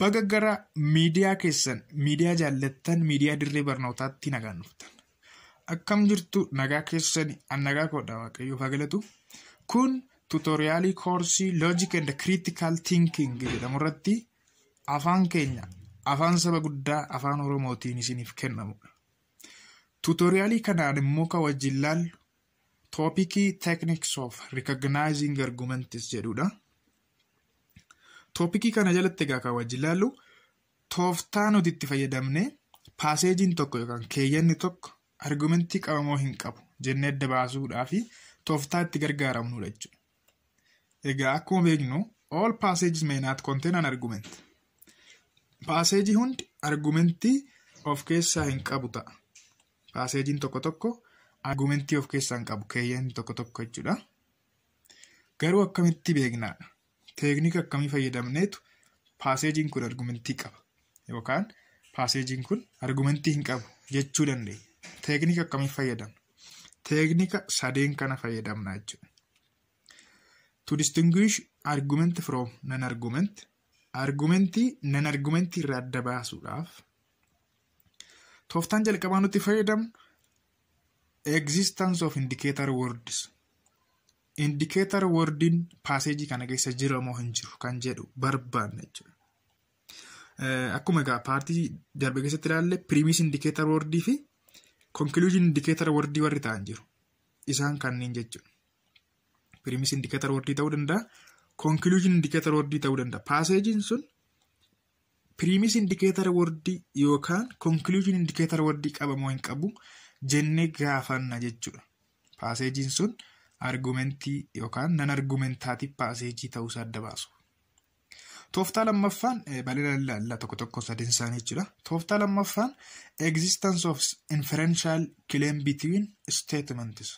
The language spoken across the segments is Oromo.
Baga Bagaggaraa miidiyaa keessan miidiyaa jaallattan miidiyaa dirree barnootaatti nagaan dhuftan. Akkam jirtu nagaa keessanii an nagaa koodha waaqayyoof hagalatu. Kun tuutoriyaalii koorsii Logic and Critical Thinking jedhamu irratti afaan keenya afaan saba guddaa afaan Oromootiin isiniif kennamudha. Tuutoriyaalii kanaan immoo kan wajjin laallu toopikii Techniques of Recognizing Arguments jedhudha. Toopikii kana jalatti egaa kan wajjin ilaallu tooftaa nuti itti fayyadamne paaseejiin tokko yookaan keeyyanni tokko argumentii qabamoo hin qabu jennee adda baasuudhaaf tooftaa itti gargaaramnudha jechuudha. Egaa akkuma beeknu all paaseejii may not contain an argument. hundi argumentii of keessaa hin qabu ta'a. Paaseejiin tokko tokko argumentii of keessaa hin qabu keeyyanni tokko tokko jechuudha. Garuu akkamitti beeknaa? teeknika akkamii fayyadamneetu paaseejiin kun argumentii qaba yookaan paaseejiin kun argumentii hin qabu jechuu dandeenya. Teeknika akkamii fayyadamna? Teeknika sadeen kana fayyadamna jechuudha. To distinguish argument from nan argument argumentii nan argumentii irraa adda baasuudhaaf tooftaan jalqabaa nuti fayyadamnu existence of indicator words indikeetar wordiin paaseejii kana keessa jira moo hin jiru kan jedhu barbaanna jechuudha. Eh, akkuma egaa paartii darbe keessatti ilaalle piriimiis indikeetar wordii fi konkuluujiin indikeetar wordii warri ta'an jiru. Isaan kanneen jechuudha. Piriimiis indikeetar ta'uu danda'a. ta'uu danda'a. Paaseejiin sun piriimiis indikeetar wordii yookaan konkuluujiin indikeetar wordii qaba moo hin qabu jennee gaafanna jechuudha. Paaseejiin sun. argumentii yookaan nan argumentaatiif paaseejii isaa adda baasu. Tooftaa lammaffaan eh, bal'ina la tokko tokko sadeen isaanii jechuudha. Tooftaa lammaffaan existence of inferential kileem between statements.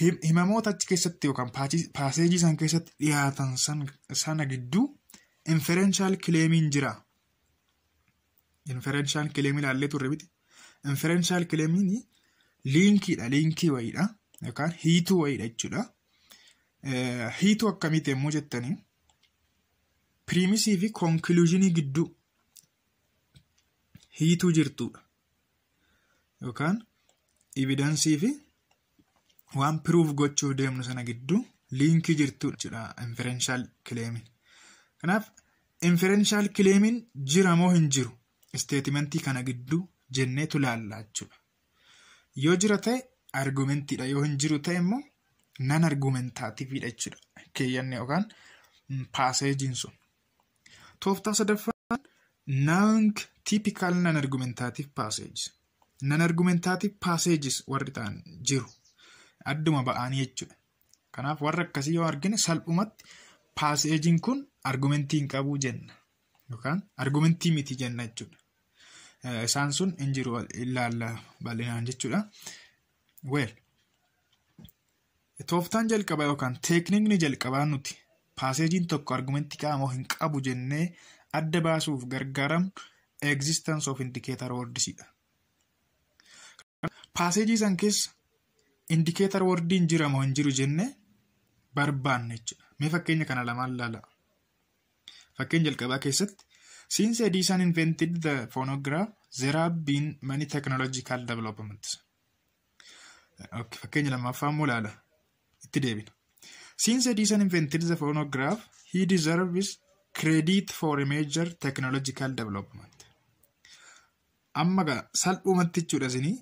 Himamoota achi keessatti yookaan paaseejii isaan keessatti dhiyaatan sana gidduu inferential claimiin jira. Inferential ilaallee turre miti. yookaan hiituu wayiidha jechuudha. Hiituu akkamiiti yommuu jettanii piriimisii fi konkuluuzinii gidduu hiituu jirtudha. Yookaan ibidansii fi waan piruuf gochuuf deemnu sana gidduu liinkii jirtudha jechuudha inferenshaal kileemiin. Kanaaf inferenshaal kileemiin jira moo hin jiru? Isteetimentii kana gidduu jenneetu laallaa jechuudha. Yoo jira ta'e argumentidha yoo hin jiru ta'e immoo nan argumentaatiifidha jechuudha keeyyanne yookaan paaseejiin sun. Tooftaa sadaffaan nang tiipikaal nan argumentaatiif paaseejis. Nan argumentaatiif paaseejis warri ta'an jiru. Adduma ba'anii jechuudha. Kanaaf warra akkasii yoo argine salphumatti paaseejiin kun argumentii hin qabu jenna. Yookaan argumentii miti jenna jechuudha. Isaan sun hin jiru ilaalla bal'inaan jechuudha. Weel tooftaan jalqabaa yookaan teeknikni jalqabaa nuti paaseejiin tokko argumentii qaamoo hin qabu jennee adda baasuuf gargaaramnu existence of indicator wordisidha. Paaseejii san keessa indicator wordiin jira moo hin jiru jennee barbaanne jechuudha. Mee fakkeenya kana lamaan ilaalaa. Fakkeenya jalqabaa keessatti since Edison invented the phonograph there have been many technological Fakkeenya lammaffaan mulaala. Itti deebina. Since Edison invented the phonograph, he deserves credit for a major technological development. Amma salphumatti jechuudha isinii.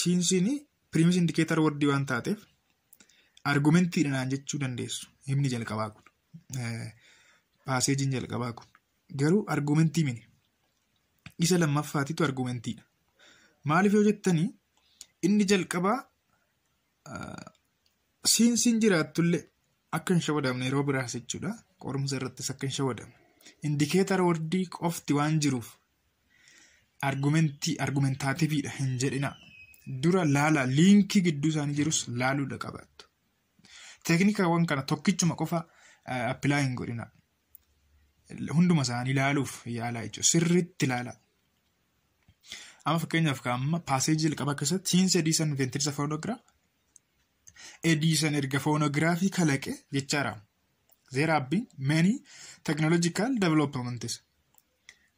Siinsiin piriimis indikeetar wordii waan taateef argumentiidhaan jechuu dandeessu. Himni jalqabaa kun. Eh, Paaseejiin jalqabaa kun. Garuu argumentii mini. Isa lammaffaatitu argumentiidha. Maaliif yoo jettanii inni jalqabaa Siinsi siin jiraatullee akka hin shawadamne yeroo biraas jechuudha. Qorumsa irrattis akka hin shawadamne. Indikeetara wordii qofti waan jiruuf argumentii argumentaatiifiidha hin jedhina. Dura laala liinkii gidduu isaanii jirus laaluudha qabaattu. Teeknikaawwan kana tokkichuma qofa appilaa hin godhina. Hunduma isaanii laaluuf yaalaa jechuudha. Sirriitti laala. Amma fakkeenyaaf kaa'amma paaseejii jalqabaa keessatti siinsa diisan veentirsa foonoogiraa ediisan erga foonoogiraafii kalaqe jechaadha. Zeeraa abbiin meenii teknooloojikaal developmentis.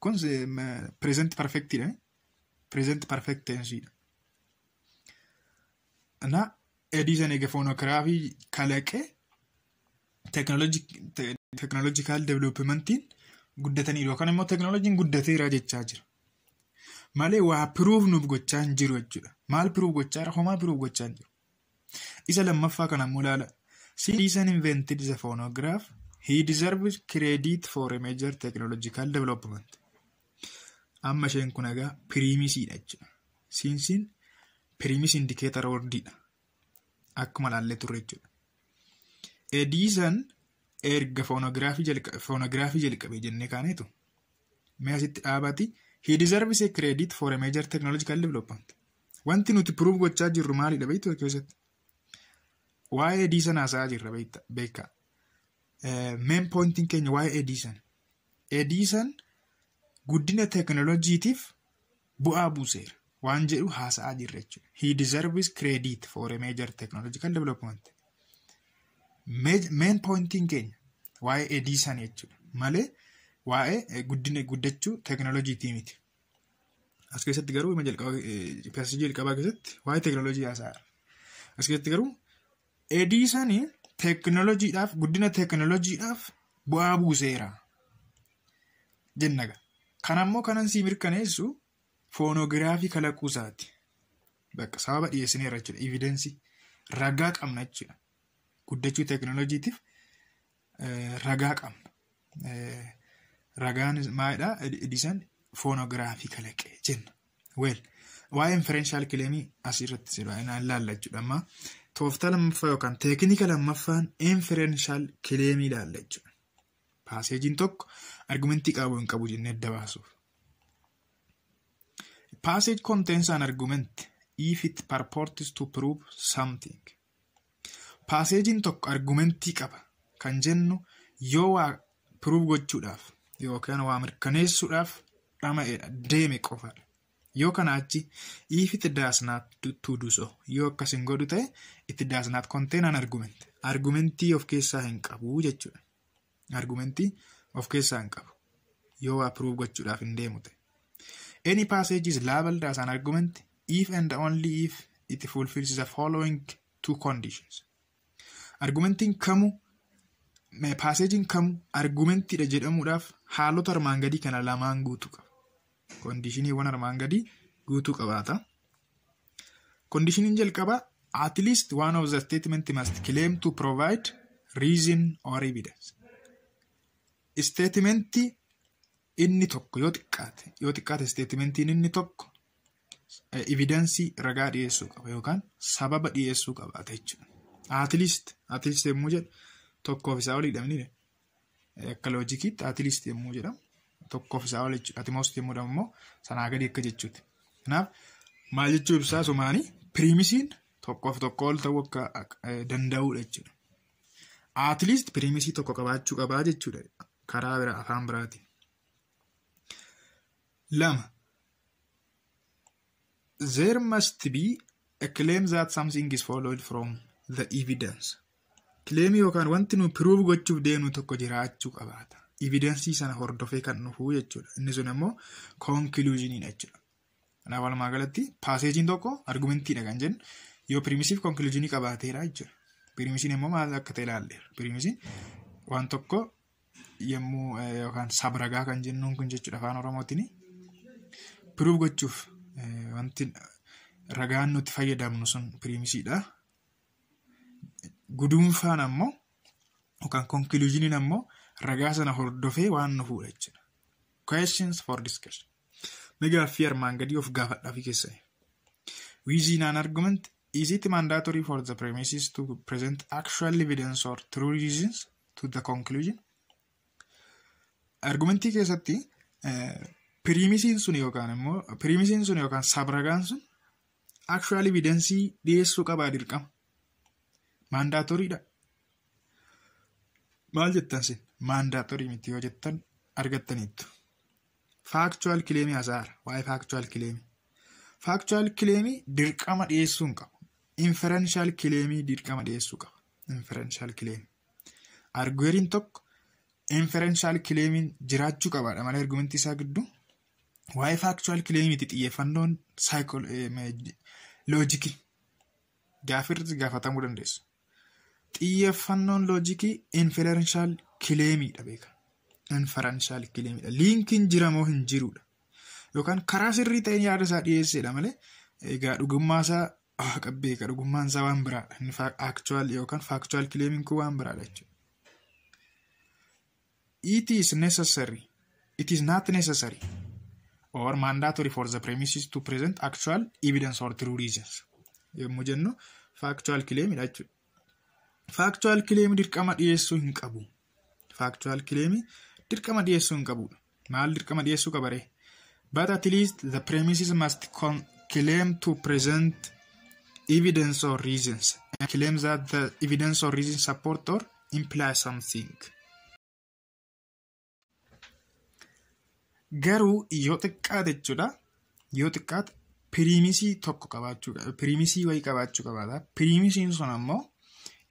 Kun eh, pireezent perfektidha. Eh? Pireezent perfektensiidha. Na ediisan erga foonoogiraafii kalaqe teknooloojikaal developmentiin guddataniiru yookaan immoo teknooloojiin guddateera jechaa jira. Malee waa piruuf nuuf gochaa hin jiru jechuudha. Maal piruuf gochaa jira? Homaa piruuf gochaa hin jiru. Isa lammaffaa kan ilaala. siin recently invented the phonograph. He deserves credit for a major technological development. Amma isheen kun egaa piriimisiidha jechuudha. Siinsiin piriimis indikeetara ordiidha. Akkuma laallee turre jechuudha. Ediisan erga foonograafii jalqabee jennee kaanetu mee asitti dhaabati. He deserves a credit for a major technological development. Wanti nuti puruuf gochaa jirru maalidha beektu keessatti? waa'ee ediisan haasaa jirra beekaa. Eh, main pointiin keenya waa'ee ediisan. Ediisan guddina teeknoloojiitiif bu'aa buuseera waan jedhu haasa'aa jirra jechuudha. He deserves credit for a major technological development. Main pointiin keenya waa'ee ediisan jechuudha malee waa'ee eh, guddina guddachuu teeknoloojiitii miti. Eh, as keessatti garuu jalqabaa keessatti waa'ee teeknoloojii haasa'aa. As keessatti garuu Ediisanii teekinooloojiidhaaf guddina teekinooloojiidhaaf bu'aa buuseera jenna. Kanammoo kanan sii mirkaneessu foonoogiraafii kalaquusaati. Bakka sababa dhiyeessineera jechuudha. Ividensii ragaa qabna jechuudha. Guddachuu teekinooloojiitiif eh, ragaa qabna. Eh, Ragaan maalidhaa? Ediisaan foonoogiraafii kalaqee jenna. Waa'een inferenshaal kileemii asirratti baay'inaan ilaalla jechuudha. tooftaa lammaffaa yookaan teeknika lammaffaan inferenshal kileemiidhaala jechuudha. Paaseejiin tokko argumentii qabu hin qabu jennee adda baasuuf. Paaseej argument if to Paaseejiin tokko argumentii qaba kan jennu yoo waa prove gochuudhaaf yookaan waa mirkaneessuudhaaf dhama'edha deeme qofaadha. yoo kanaa achi if it does not to yoo akkasin godhu ta'e it does not contain an argument argumentii of keessaa hin qabu yoo approve gochuudhaaf hin deemu any passage is labeled as an argument if and only if it fulfills the following two conditions argumentiin kamuu passagein kamuu argumentiidha jedhamuudhaaf haalota armaan gadii kana lamaan guutu qaba. Koondishiniiwwan armaan gadii guutuu qabaata. Koondishiniin jalqabaa at least one of the statement must claim to provide reason or evidence. Statementii inni tokko yoo xiqqaate yoo xiqqaate statementiin inni tokko eh, evidence ragaa dhiyeessuu qaba yookaan sababa dhiyeessuu qabaata jechuudha. At least at least yemmuu jedhu tokkoof isaa olidha. Eh, akka loojikiitti at least jedhamu Tokko tokkoof isaa ol jechuudha. Ati moostii immoo immoo sanaa gadi akka jechuuti. Kanaaf maal jechuu ibsaa somaanii piriimisiin tokkoof tokko ol ta'uu akka danda'udha jechuudha. least piriimisii tokko qabaachuu qabaa jechuudha karaa biraa afaan biraatiin. Lama. There must be a claim that something is followed from the evidence. Claim yookaan wanti nu prove gochuuf deenu tokko jiraachuu qabaata. evidensii sana hordofee kan dhufu jechuudha. Inni sun ammoo konkuluuziniidha jechuudha. Kanaaf walumaa galatti paaseejiin tokko argumentiidha kan jennu yoo piriimisiif konkuluuzinii qabaateera jechuudha. Piriimisiin immoo maal akka ta'e ilaalleera. Piriimisiin waan tokko yemmuu eh, yookaan sabragaa kan jennuun kun jechuudha afaan oromootiin piruuf gochuuf eh, wanti ragaan nuti fayyadamnu sun piriimisiidha. faan ammoo yookaan konkuluuziniin ammoo ragaa sana hordofee waan nu fuudha jechuudha. Questions for discussion. Ni gaaffii armaan gadii of gaafadhaa fi keessa'e. Wizin an argument is it mandatory for the premises to present actual evidence or true reasons to the conclusion? Argumentii keessatti eh, pirimisiin sun yookaan immoo pirimisiin sun yookaan sabragaan sun actual evidensii dhiyeessuu qabaa dirqama. dha. Maal jettan sin? maandaatorii miti yoo jettan argattaniittu. Faakchuwal kileemii hasaara waa'ee kileemii. Faakchuwal kileemii dirqama dhiyeessuu hin qabu. Inferenshaal kileemii dirqama dhiyeessuu qaba. Inferenshaal kileemii. tokko inferenshaal kileemiin jiraachuu qabaadha malee argumentii isaa gidduu. Waa'ee faakchuwal kileemiiti xiyyeeffannoon eh, loojikii gaafirratti gaafatamuu dandeessu. Xiyyeeffannoon loojikii inferenshaal kileemiidha beeka. Infaransaal kileemiidha. Liinkiin jira moo hin jiruudha. Yookaan karaa sirrii ta'een yaada isaa dhiyeessedha malee egaa dhugummaa isaa qabbe beeka. dhugummaan isaa waan biraadha. Inni aktuwaal yookaan faaktuwaal kileemiin kun waan biraadha jechuudha. It is necessary. It is not necessary. Or mandatory for the premises to present actual evidence or true reasons. Yommuu jennu faaktuwaal kileemiidha jechuudha. Faaktuwaal kileemii dirqama dhiyeessuu hin qabu. faakchuwaal kileemii dirqama dhiyeessuu hin Maal dirqama dhiyeessuu qaba ree? But at least the premises must claim to present evidence or reasons and claim that the evidence or reasons support or imply something. Garuu yoo xiqqaate jechuudha. Yoo xiqqaate piriimisii tokko qabaachuu piriimisii wayii qabaachuu qabaata. Piriimisiin sun ammoo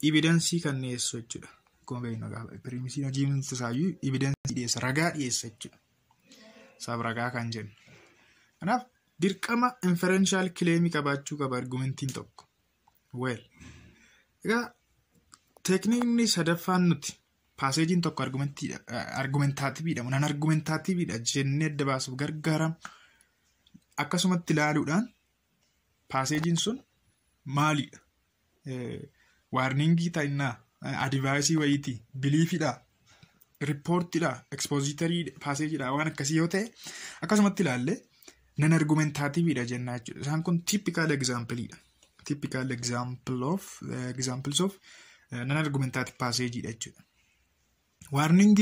evidensii kan dhiyeessu jechuudha. gombeenyuu gaafa piriimisiin hojii isayyuu ibidansii dhiyeessa ragaa dhiyeessa jechuudha. Saab ragaa kan jennu. Kanaaf dirqama inferenshaal kileemii qabaachuu qaba argumentiin tokko. Weel. Egaa teekniikni sadaffaan nuti paaseejiin tokko argumentaatiiviidha. Munaan argumentaatiiviidha jennee adda baasuuf gargaaramu. Akkasumatti ilaaluudhaan paaseejiin sun maalidha? Waarningii ta'innaa? advaayisii wayiiti biliifidha riippoortidha ekspoozitarii paaseejidha waan akkasii yoo ta'e akkasumatti ilaalle nan argumentaatiividha jennaa jechuudha isaan kun tiipikaal egzaampiliidha tiipikaal egzaampil egzaampils oof eh, jechuudha.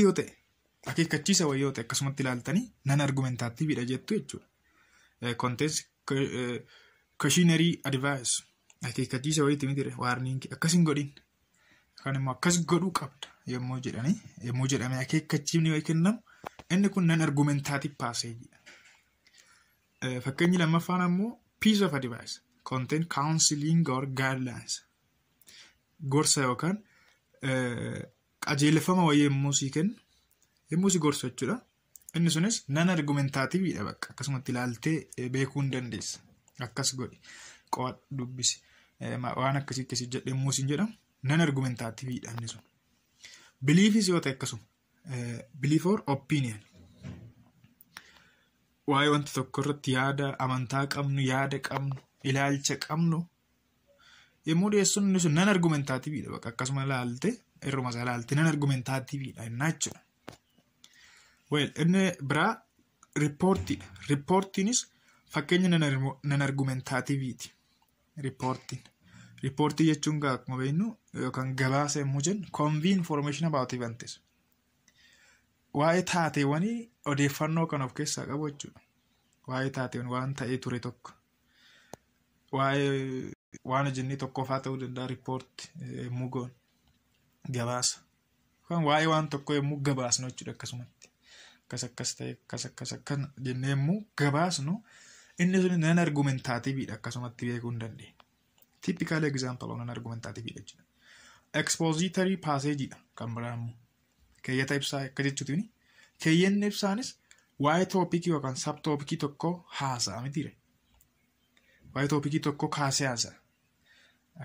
yoo ta'e akeekkachiisa wayii yoo ta'e akkasumatti ilaaltanii nan argumentaatiividha jettu jechuudha. Kontees eh, kashiinarii eh, advaayis akeekkachiisa wayiiti akkasiin godhin. kan immoo akkas godhuu qabda yommuu jedhani yommuu jedhame akeekkachiifni yoo kennamu inni kun nan argumentaatiif paasee jedha. Fakkeenyi lammaffaan ammoo piece of advice contain counseling or guidelines gorsa yookaan qajeelfama wayii yommuu sii kennu yommuu si gorsa jechuudha. Inni sunis nan argumentaatiiviidha bakka akkasumatti ilaaltee beekuu hin dandeessa akkas godhi qo'a dubbisi waan akkasii akkasii jedhamuus hin jedhamu. nan argumentaatiivii inni sun. Biliifis yoo ta'e akkasuma. Eh, Biliif or opinion. Waa'ee wanta tokko irratti yaada amantaa qabnu, yaada qabnu, ilaalcha qabnu yommuu dhiyeessuun sun nan argumentaatiiviidha. Bakka akkasuma ilaalte irruma isaa ilaalte nan argumentaatiiviidha jennaa jechuudha. Well, inni biraa riippoortiidha. Riippoortiinis fakkeenya nan argumentaatiiviiti. Riippoortiin. Riippoortii jechuun gaa akkuma beeknu yookaan gabaasa yommuu jennu konvii information about events. Waa'ee taateewwanii odeeffannoo kan of keessaa qabu jechuudha. Waa'ee taateewwan waan ta'ee ture tokko. Waa'ee waan hojjennee tokkofaa ta'uu danda'a riippoortii yommuu goonu gabaasa. Yookaan waa'ee waan tokkoo yommuu gabaasnu jechuudha akkasumatti. Akkas akkas ta'e akkas akkas akkas jennee yommuu gabaasnu inni sun nan argumentaatiiviidha akkasumatti beekuu hin dandeenye. Tiipikaala egzaampaloonaan argumentaatiifi jechuudha. Ekspoozitarii paaseejiidha kan biraamu. Keeyyata ibsaa akka jechuutiin keeyyanni ibsaanis waa'ee toopikii yookaan sabtoopikii tokkoo haasa'a mitiire. Waa'ee toopikii tokkoo kaasee haasa'a.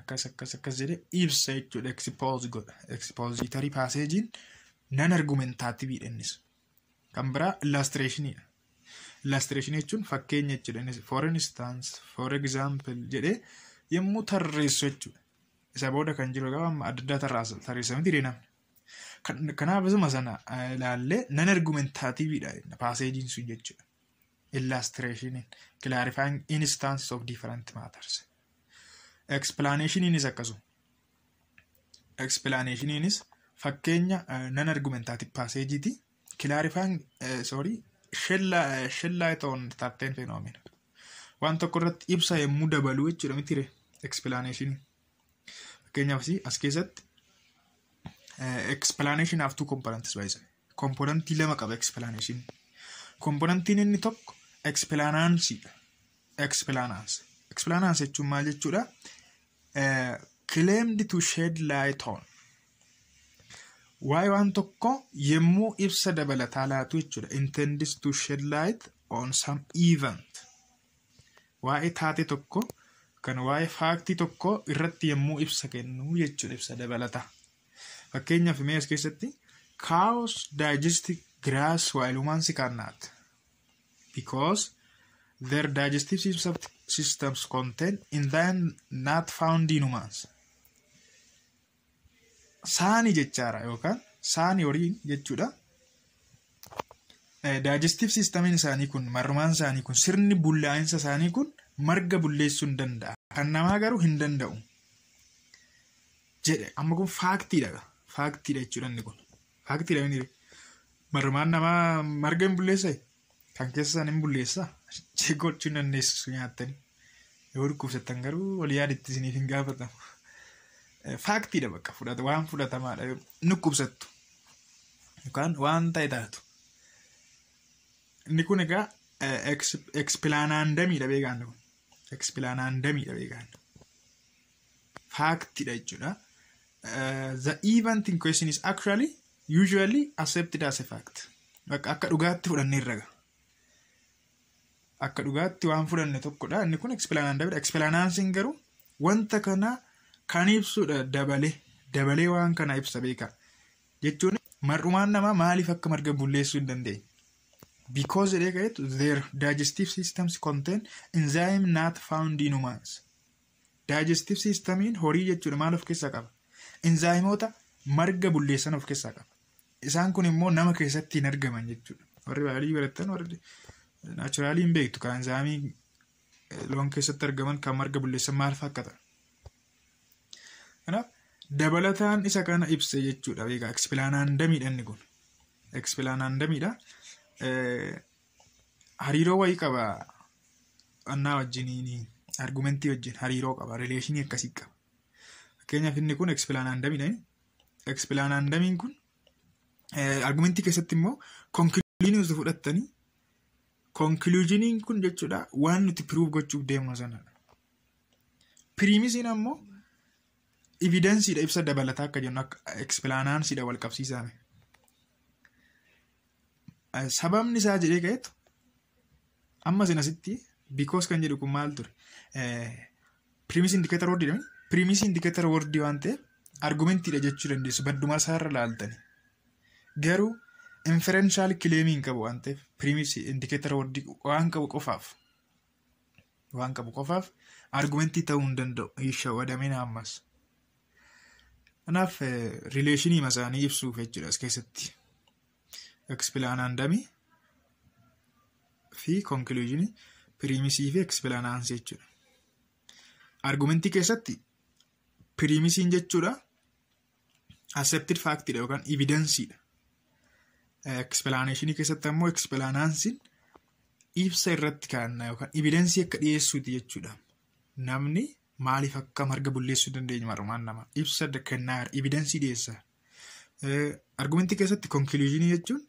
Akkas akkas akkas jedhee ibsa jechuudha ekspooz godha. Ekspoozitarii paaseejiin nan argumentaatiiviidha innis. Kan biraa illaastireeshiniidha. Illaastireeshinii jechuun fakkeenya jechuudha innis for instance for example jedhee yommuu tarreessu jechuudha. Isa booda kan jiru egaa amma adda addaa tarreessamiti deemaa. Kanaaf isuma sana ilaallee nan argumentaatiiviidha paaseejiin sun jechuudha. Illaastireeshiniin clarifying instances of different matters. Explaaneshiniinis akkasuma. Explaaneshiniinis fakkeenya nan argumentaatiif paaseejiiti. Clarifying sorry shellaa ta'uun taatteen Waan tokko irratti ibsa yommuu dabalu jechuudha miti explanation fakkeenyaaf as keessatti uh, explanation have two components baay'isa komponantii lama qaba explanation komponantiin inni tokko explanansiidha explanance explanance jechuun maal jechuudha uh, claimed to shed light on waa'ee waan tokko yommuu ibsa dabalataa laatu jechuudha intendis to shed light on some event waa'ee taate tokko kan waa'ee faaktii tokkoo irratti yommuu ibsa kennuu jechuun ibsa dabalataa. Fakkeenyaaf mees keessatti kaawos daayijestii giraas waayilumaansi kannaata. Bikoos their digestive systems contain enzymes not found in humans. Saani jechaara yookaan saani horii jechuudha. Eh, digestive systemiin isaanii kun marrumaan isaanii kun sirni bullaa'insa isaanii kun marga bulleessuu hin danda'a. Kan namaa garuu hin danda'u. Jedhe amma kun faaktiidha. Faaktiidha jechuudha inni kun. Faaktiidha inni marmaan namaa marga hin bulleessa kan keessa hin bulleessa jee gochuu hin dandeessisu nyaattani. Yoo dhukkubsattan garuu ol yaaditti isiniif hin gaafatamu. Faaktiidha bakka fudhata waan fudhatamaadha nukkubsattu yookaan waan ta'e taatu. Inni kun egaa ekspilaanaandamiidha eh, beekaan kun. Seeksipilaaanaan damiidha beekan. Faaktidha jechuudha. The event in question is actually usually accepted as a fact. Akka dhugaatti fudhannee irra ga'a. Akka dhugaatti waan fudhanne tokkodha. Inni kun ekspilaaanaan damiidha. Ekspilaaanaansiin garuu wanta kana kan ibsudha dabalee. Dabalee waan kana ibsa beeka. Jechuun mardhumaan namaa maaliif akka marga bulleessuu hin dandeenye? because they get their digestive systems contain enzyme not found in humans. Digestive horii jechuudha maal of keessaa qaba? Enzymoota marga bulleessan of keessaa qaba. Isaan kun immoo nama keessatti hin argaman jechuudha. Warri baadiyyaa baratan warri naachuraalii hin beektu kan enzyimii loon keessatti argaman kan marga bulleessan maal fakkata? dabalataan isa kana ibsa jechuudha beekaa ekspilaanaan damiidha inni kun. Ekspilaanaan damiidha. Eh, hariiroo wayii qaba annaa wajjiniin argumentii wajjin hariiroo qaba rileeshinii akkasii qaba. Fakkeenyaaf inni kun ekspilaanaandamiidha. Ekspilaanaandamiin kun eh, argumentii keessatti immoo konkiliinius fudhattanii konkiliuziniin kun jechuudha waan nuti piruuf gochuuf deemnu sanaa Piriimisiin ammoo ibidensiidha ibsa dabalataa akka jennu ekspilaanaansiidha wal qabsiisame. sababni isaa jedhee ga'eetu amma isin asitti bikoos kan jedhu kun maal ture eh, piriimis indikeetar woordii dha piriimis indikeetar woordii waan ta'eef argumentiidha jechuu dandeessu baddumaa isaarra laaltanii garuu inferenshaal kileemiin qabu waan ta'eef piriimis indikeetar woordii waan qabu qofaaf waan qabu qofaaf ta'uu hin danda'u hiisha wadameen ammas kanaaf eh, rileeshinii masaanii ibsuuf jechuudha as keessatti. explanandamii fi konkiluyuuzinii piriimisii fi ekspilaanaansii jechuudha. Argumentii keessatti piriimisiin jechuudha accepted factidha yookaan evidensiidha. Ekspilaaneeshinii eh, keessatti ammoo ekspilaanaansiin ibsa irratti kaa'anna yookaan evidensii akka dhiyeessuuti jechuudha. Namni maaliif akka marga bulleessuu dandeenyu mar'umaan nama ibsa kennaa evidensii dhiyeessa. Argumentii keessatti konkiliizinii jechuun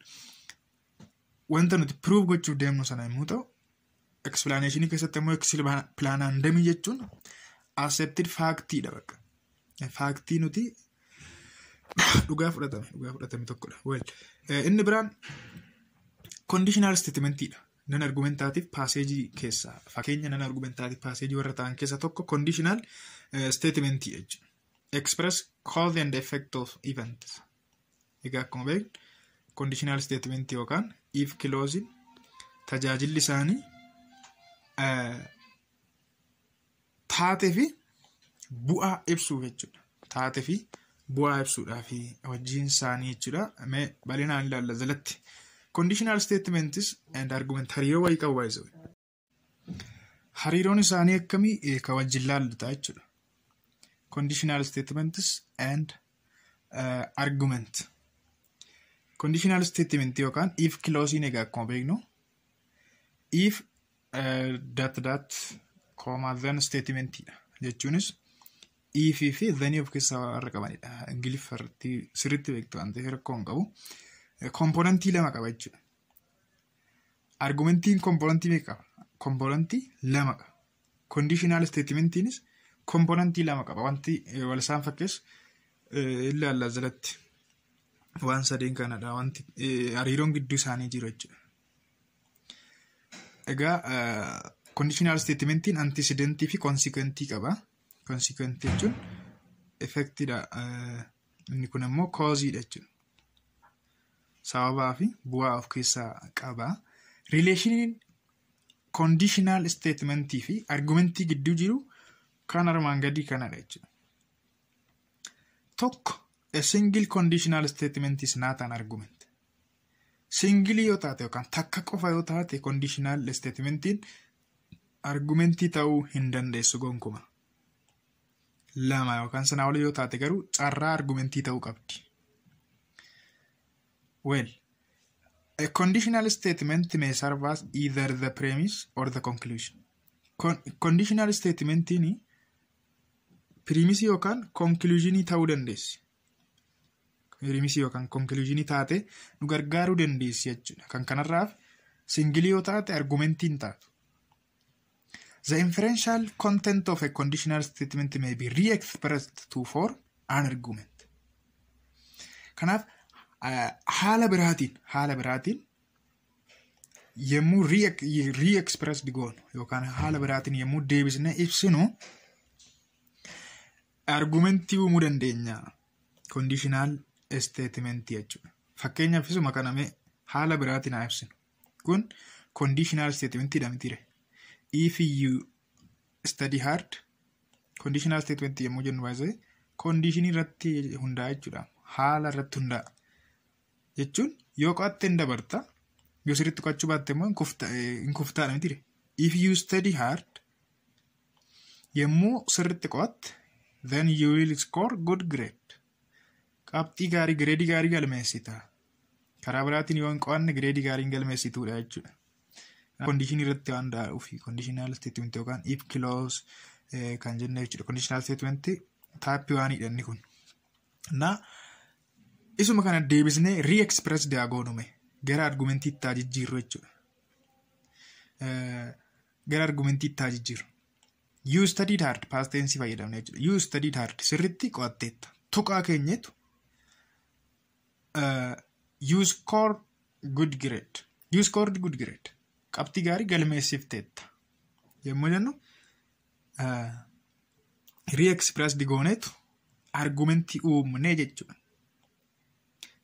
wanta nuti proof gochuuf deemnu sana yommuu ta'u, ekspilaaneeshinii keessatti immoo ekspilaanan dami jechuun aseptid faaktiidha bakka. Faaktii nuti dhugaa fudhatame, dhugaa fudhatame tokkodha. Well, inni biraan kondiishinaal steetimentidha. Nan argumentaatiif paaseejii keessaa fakkeenya nan argumentaatiif paaseejii warra ta'an keessaa tokko kondiishinaal steetimentii jechuudha. Express cause and effect of events. Egaa akkuma beeknu kondiishinaal isteetmentii yookaan if kilooziin tajaajilli isaanii eh, taatee fi bu'aa ibsuuf jechuudha. Taatee fi bu'aa ibsuudhaa fi hojiin isaanii jechuudha. Mee balinaan ilaalla jalatti. Kondiishinaal isteetmentis and hariiroo wayii qabu baay'isuu. Hariiroon isaanii akkamii kawajjin laallutaa jechuudha. Conditional statements and uh, argument. Kondiishinaal isteetimentii yookaan if kiloosiin egaa akkuma beeknu if dat uh, dat koomaa then isteetimentiidha. Jechuunis ifii fi then of keessaa warra qabanidha. Uh, Ingiliffatti sirriitti waan ta'eef qabu. Uh, lama qaba jechuudha. Argumentiin kompoonantii meeqa qaba? Kompoonantii lama qaba. Kondiishinaal lama qaba. Wanti eh, wal isaan fakkeessu eh, ilaalla jalatti. Waan sadeen kanadha. Wanti eh, hariiroon gidduu isaanii jiru jechuudha. Egaa eh, conditional statementiin antisidentii fi konsikwentii qaba. Konsikwentii jechuun effektidha. Eh, inni kun immoo kooziidha jechuudha. Sababaa fi bu'aa of keessaa qaba. Rileeshiniin kondishinaal statementii fi argumentii gidduu jiru kan armaan gadii kanadha jechuudha. Tokko A e single conditional statement is not an argument. Singilii yoo taate yookaan takka qofa yoo taate conditional statementiin argumentii ta'uu hin dandeessu gonkumaa. lama yookaan sanaa olii yoo taate garuu carraa argumentii ta'uu qabdi. Well, a conditional statement may serve as either the premise or the conclusion. Con conditional statementiin pirimisii yookaan konkuluuzinii ta'uu dandeessi. hirimisii yookaan taate nu gargaaruu dandeessi jechuudha. Kan kanarraaf singilii yoo taate argumentiin taatu. The inferential content of a conditional statement may be to an argument. Kanaaf eh, haala biraatiin haala biraatiin yommuu re yookaan haala biraatiin yommuu deebisne ibsinu argumentii uumuu dandeenya. Conditional isteetimentii jechuudha. Fakkeenyaaf isuma kanamee haala biraatiin haa ibsinu. Kun kondiishinaal isteetimentiidha mitiire. If you study hard kondiishinaal isteetimentii yommuu jennu baay'isee kondiishinii irratti hundaa'a jechuudha. Haala irratti hundaa'a. Jechuun yoo qo'atte hin dabarta yoo sirritti qo'achuu baatte immoo hin kuftaadha mitiire. If you study hard yommuu sirritti qo'atte then you will score good grade. Qabxii gaarii gireedii gaarii galmeessita. Karaa biraatiin yoo hin qo'anne gireedii gaariin galmeessituudha jechuudha. Kondiishinii irratti waan daa'uufi yookaan if eh, kan jenne jechuudha. Kondiishinaal steetimentii taappii waanidha kun. Na isuma kana deebisnee reexpress daagonume gara argumentii jijjiirru jechuudha. Eh, gara argumentii jijjiirru. You studied hard past fayyadamne jechuudha. hard qo'atteetta. Tuqaa keenyatu you uh, scored good grade you scored good grade qabxii gaarii galmeessifteetta yommuu uh, jennu re-express digooneetu argumentii uumne jechuudha.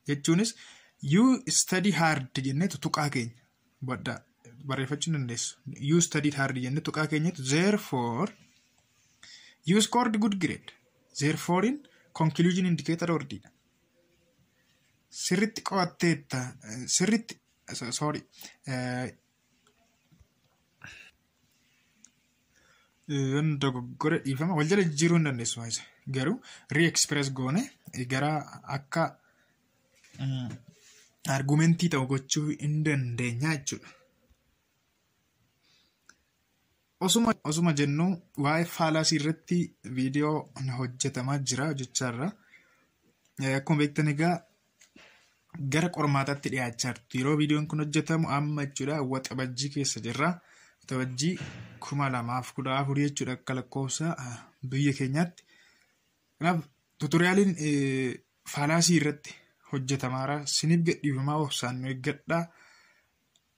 Jechuunis you study hard jenneetu tuqaa keenya baddaa barreeffachuu dandeessu. You study hard tuqaa keenyatu therefore you scored good grade zeer in conclusion indicator ordiidha. sirritti qo'atteetta eh, sirritti eh, sorry eh, dhiifama wal jala jijjiiruu hin dandeessu garuu ri'eksprees goone gara akka mm, argumentii ta'u gochuu hin dandeenya jechuudha. Osuma, osuma jennuu waa'ee faalasii irratti viidiyoo hojjetamaa jira jecharra. Akkuma beektan egaa gara qormaataatti dhiyaachaa jirtu. Yeroo viidiyoon kun hojjetamu amma jechuudha waxa tabajjii keessa jirra. Tabajjii kuma lamaaf kudha afurii jechuudha akka ah, biyya keenyaatti. Kanaaf eh, faalaasii irratti hojjetamaara. Siniif gadhiifamaa obsaan eeggadha.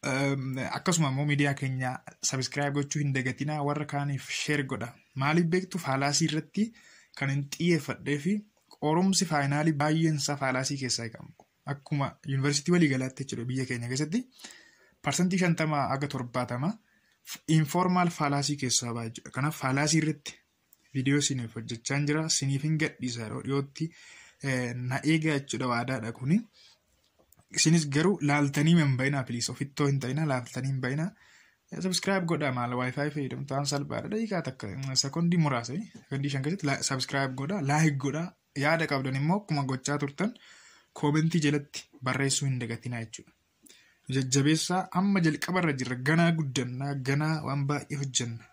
Ehm, akkasuma immoo miidiyaa gochuu hin warra kaaniif sheer godha. Maaliif beektu faalaasii irratti kan hin xiyyeeffadhee fi qorumsi faayinaalii baay'een isaa faalaasii keessaa qabu. akkuma yuunivarsiitii waliigalaatti galaatti jechuudha biyya keenya keessatti parsantii shantamaa aga torbaatamaa informaal faalaasii keessaa ba'a jechuudha. Kanaaf faalaasii irratti viidiyoo siiniif hojjechaa jira siiniif hin gadhiisa dhiyootti na eegaa jechuudha waadaadha kuni. Isinis garuu laaltanii hin ofittoo hin laaltanii hin bahinaa. Subscribe godhaa maal salphaadha muraasa keessatti godhaa laayik godhaa yaada qabdan immoo akkuma gochaa turtan. koomentii jalatti barreessuu hin dagatinaa jechuudha. Jajjabeessaa amma jalqabarra jirra. Ganaa guddannaa, ganaa waan baay'ee hojjanna.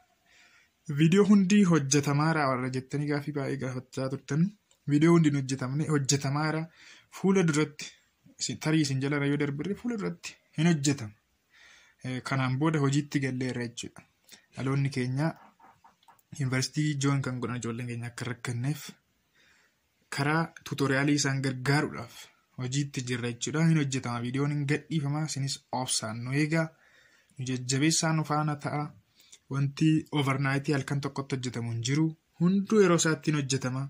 Viidiyoo hundii hojjetamaaraa jettanii gaafii baay'ee gaafachaa turtan. Viidiyoo hundi hin hojjetamne fuula duratti tarii isin jalarra yoo darbirre fuula duratti hin hojjetamu. Eh, kanaan booda hojiitti galleerra jechuudha. Dhaloonni keenya yuunivarsiitii joon kan godhan ijoolleen keenya akka rakkanneef. karaa tuutoriyaalii isaan gargaaruudhaaf hojiitti jirra jechuudha. Hin hojjetama viidiyoon hin gadhiifamaa isinis obsaan nu eegaa nu jajjabeessaa nu faana ta'a. Wanti overnaiti halkan tokkotti hojjetamu hin jiru hunduu yeroo isaatti hin hojjetama.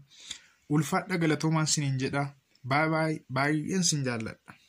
Ulfaadha galatoomaan sinin jedha. Baay'een sin jaalladha.